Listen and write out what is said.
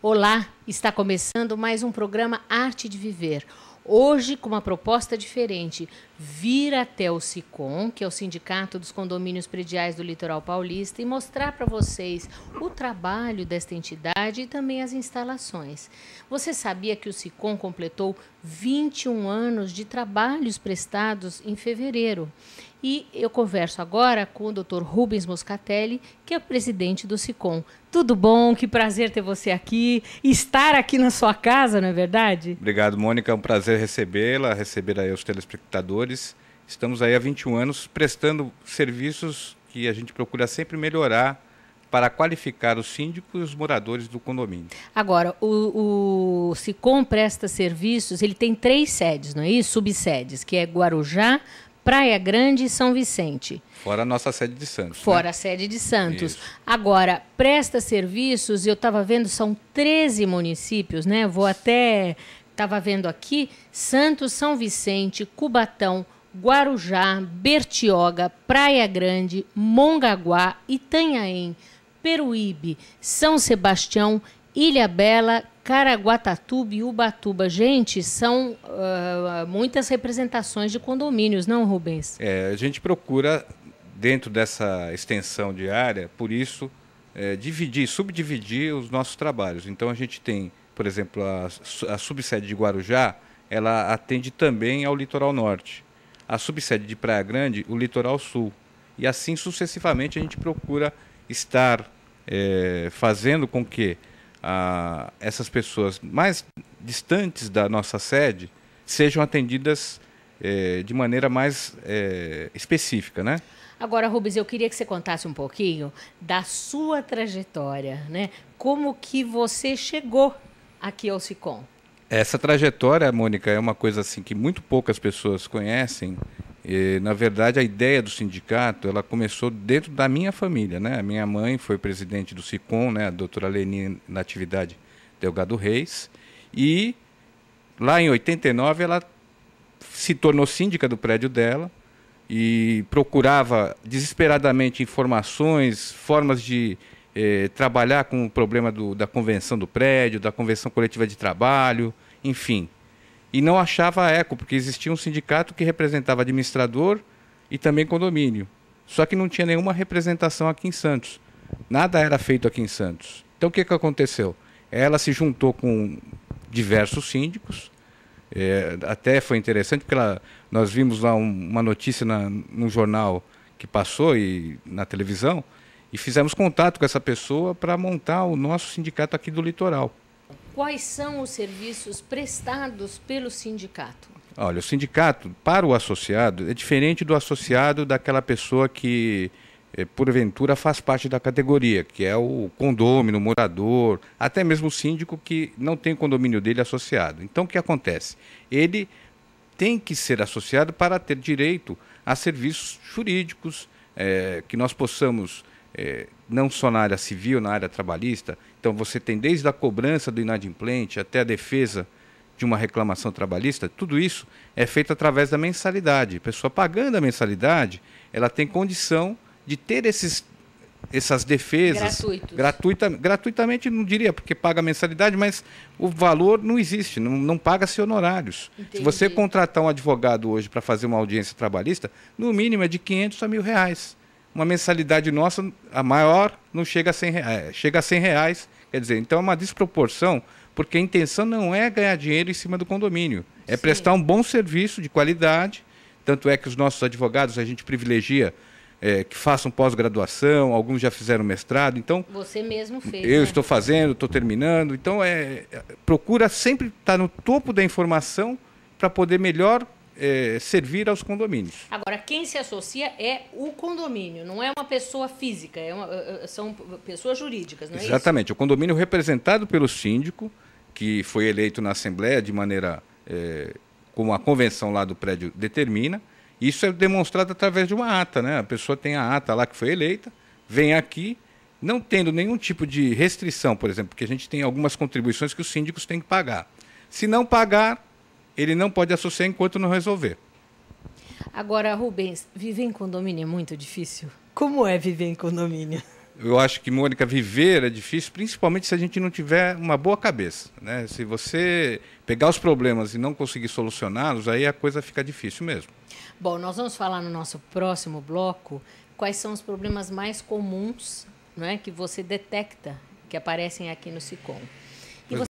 Olá, está começando mais um programa Arte de Viver. Hoje, com uma proposta diferente, vir até o SICOM, que é o Sindicato dos Condomínios Prediais do Litoral Paulista, e mostrar para vocês o trabalho desta entidade e também as instalações. Você sabia que o SICOM completou 21 anos de trabalhos prestados em fevereiro. E eu converso agora com o Dr. Rubens Moscatelli, que é presidente do SICOM. Tudo bom? Que prazer ter você aqui, estar aqui na sua casa, não é verdade? Obrigado, Mônica. É um prazer recebê-la, receber aí os telespectadores. Estamos aí há 21 anos prestando serviços que a gente procura sempre melhorar para qualificar os síndicos, e os moradores do condomínio. Agora, o, o SICOM presta serviços, ele tem três sedes, não é isso? Subsedes, que é Guarujá, Praia Grande e São Vicente. Fora a nossa sede de Santos. Fora né? a sede de Santos. Isso. Agora, presta serviços, eu estava vendo, são 13 municípios, né? Vou até. Estava vendo aqui: Santos, São Vicente, Cubatão, Guarujá, Bertioga, Praia Grande, Mongaguá, Itanhaém. Peruíbe, São Sebastião, Ilha Bela, Caraguatatuba e Ubatuba. Gente, são uh, muitas representações de condomínios, não, Rubens? É, a gente procura, dentro dessa extensão de área, por isso, é, dividir, subdividir os nossos trabalhos. Então, a gente tem, por exemplo, a, a subsede de Guarujá, ela atende também ao litoral norte. A subsede de Praia Grande, o litoral sul. E assim sucessivamente a gente procura estar é, fazendo com que a, ah, essas pessoas mais distantes da nossa sede sejam atendidas é, de maneira mais é, específica, né? Agora, Rubens, eu queria que você contasse um pouquinho da sua trajetória, né? Como que você chegou aqui ao SICOM? Essa trajetória, Mônica, é uma coisa assim que muito poucas pessoas conhecem e, na verdade, a ideia do sindicato ela começou dentro da minha família. Né? A minha mãe foi presidente do SICOM, né? a doutora Leni Natividade Delgado Reis, e lá em 89 ela se tornou síndica do prédio dela e procurava desesperadamente informações, formas de eh, trabalhar com o problema do, da convenção do prédio, da convenção coletiva de trabalho, enfim, e não achava eco, porque existia um sindicato que representava administrador e também condomínio. Só que não tinha nenhuma representação aqui em Santos. Nada era feito aqui em Santos. Então o que, que aconteceu? Ela se juntou com diversos síndicos. É, até foi interessante porque ela, nós vimos lá um, uma notícia na, num jornal que passou e na televisão e fizemos contato com essa pessoa para montar o nosso sindicato aqui do litoral quais são os serviços prestados pelo sindicato? Olha, o sindicato, para o associado, é diferente do associado daquela pessoa que, eh, porventura, faz parte da categoria, que é o condômino, o morador, até mesmo o síndico que não tem condomínio dele associado. Então, o que acontece? Ele tem que ser associado para ter direito a serviços jurídicos, é, que nós possamos é, não só na área civil, na área trabalhista. Então você tem desde a cobrança do inadimplente até a defesa de uma reclamação trabalhista, tudo isso é feito através da mensalidade. A pessoa pagando a mensalidade, ela tem condição de ter esses, essas defesas gratuitamente gratuita, gratuitamente, não diria, porque paga a mensalidade, mas o valor não existe, não, não paga-se honorários. Entendi. Se você contratar um advogado hoje para fazer uma audiência trabalhista, no mínimo é de 500 a mil reais uma mensalidade nossa, a maior, não chega a 100 reais, é, chega a 100 reais. Quer dizer, então é uma desproporção, porque a intenção não é ganhar dinheiro em cima do condomínio, é Sim. prestar um bom serviço de qualidade. Tanto é que os nossos advogados a gente privilegia é, que façam pós-graduação, alguns já fizeram mestrado. Então você mesmo fez. Eu né? estou fazendo, estou terminando. Então é, é procura sempre estar no topo da informação para poder melhor é, servir aos condomínios. Agora, quem se associa é o condomínio, não é uma pessoa física, é uma, é, é, são pessoas jurídicas, não é Exatamente. Isso? O condomínio é representado pelo síndico, que foi eleito na Assembleia de maneira é, como a convenção lá do prédio determina, isso é demonstrado através de uma ata, né? A pessoa tem a ata lá que foi eleita, vem aqui, não tendo nenhum tipo de restrição, por exemplo, porque a gente tem algumas contribuições que os síndicos têm que pagar. Se não pagar, ele não pode associar enquanto não resolver. Agora, Rubens, viver em condomínio é muito difícil? Como é viver em condomínio? Eu acho que, Mônica, viver é difícil, principalmente se a gente não tiver uma boa cabeça. Né? Se você pegar os problemas e não conseguir solucioná-los, aí a coisa fica difícil mesmo. Bom, nós vamos falar no nosso próximo bloco quais são os problemas mais comuns né, que você detecta que aparecem aqui no SICOM.